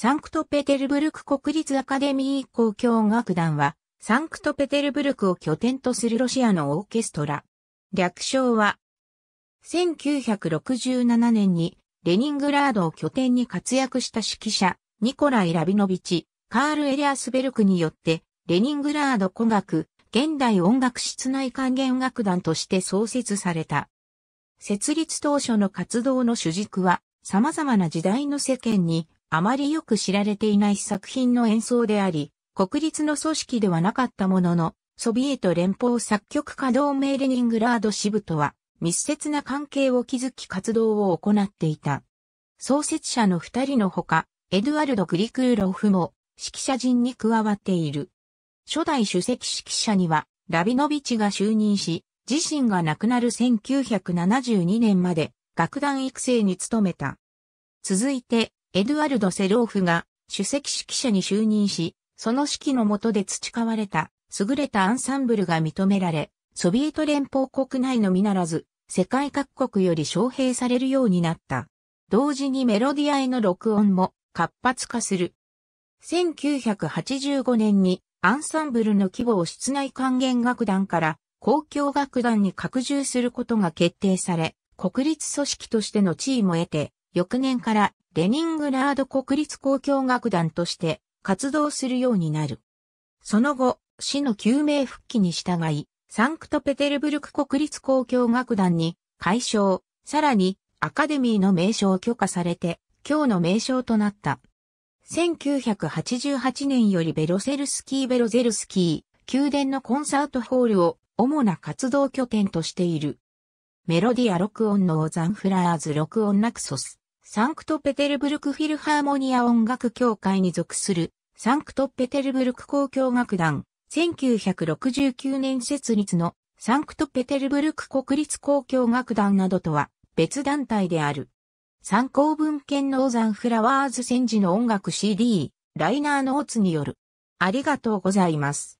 サンクトペテルブルク国立アカデミー交響楽団は、サンクトペテルブルクを拠点とするロシアのオーケストラ。略称は、1967年にレニングラードを拠点に活躍した指揮者、ニコライ・ラビノビチ、カール・エリアスベルクによって、レニングラード古楽、現代音楽室内管弦楽団として創設された。設立当初の活動の主軸は、様々な時代の世間にあまりよく知られていない作品の演奏であり、国立の組織ではなかったものの、ソビエト連邦作曲家同盟レニングラード支部とは密接な関係を築き活動を行っていた。創設者の二人のほか、エドゥアルド・グリクーロフも指揮者陣に加わっている。初代主席指揮者には、ラビノビチが就任し、自身が亡くなる1972年まで楽団育成に努めた。続いて、エドゥアルド・セローフが主席指揮者に就任し、その指揮の下で培われた優れたアンサンブルが認められ、ソビエト連邦国内のみならず、世界各国より招聘されるようになった。同時にメロディアへの録音も活発化する。1985年にアンサンブルの規模を室内管弦楽団から公共楽団に拡充することが決定され、国立組織としての地位も得て、翌年からレニングラード国立交響楽団として活動するようになる。その後、市の救命復帰に従い、サンクトペテルブルク国立交響楽団に改称、さらにアカデミーの名称を許可されて、今日の名称となった。1988年よりベロセルスキー・ベロゼルスキー、宮殿のコンサートホールを主な活動拠点としている。メロディア録音のオザンフラーズ録音ナクソス、サンクトペテルブルクフィルハーモニア音楽協会に属する、サンクトペテルブルク交響楽団、1969年設立のサンクトペテルブルク国立交響楽団などとは別団体である。参考文献のオザンフラワーズ戦時の音楽 CD、ライナーノーツによる。ありがとうございます。